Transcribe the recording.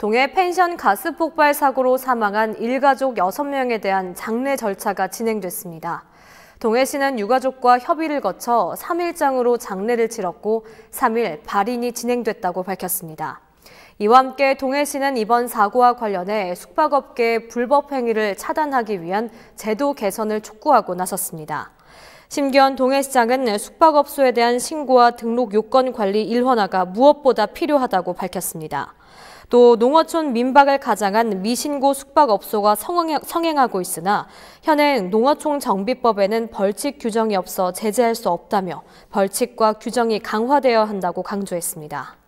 동해 펜션 가스 폭발 사고로 사망한 일가족 6명에 대한 장례 절차가 진행됐습니다. 동해시는 유가족과 협의를 거쳐 3일장으로 장례를 치렀고 3일 발인이 진행됐다고 밝혔습니다. 이와 함께 동해시는 이번 사고와 관련해 숙박업계의 불법 행위를 차단하기 위한 제도 개선을 촉구하고 나섰습니다. 심기현 동해시장은 숙박업소에 대한 신고와 등록 요건 관리 일원화가 무엇보다 필요하다고 밝혔습니다. 또 농어촌 민박을 가장한 미신고 숙박업소가 성행하고 있으나 현행 농어촌 정비법에는 벌칙 규정이 없어 제재할 수 없다며 벌칙과 규정이 강화되어야 한다고 강조했습니다.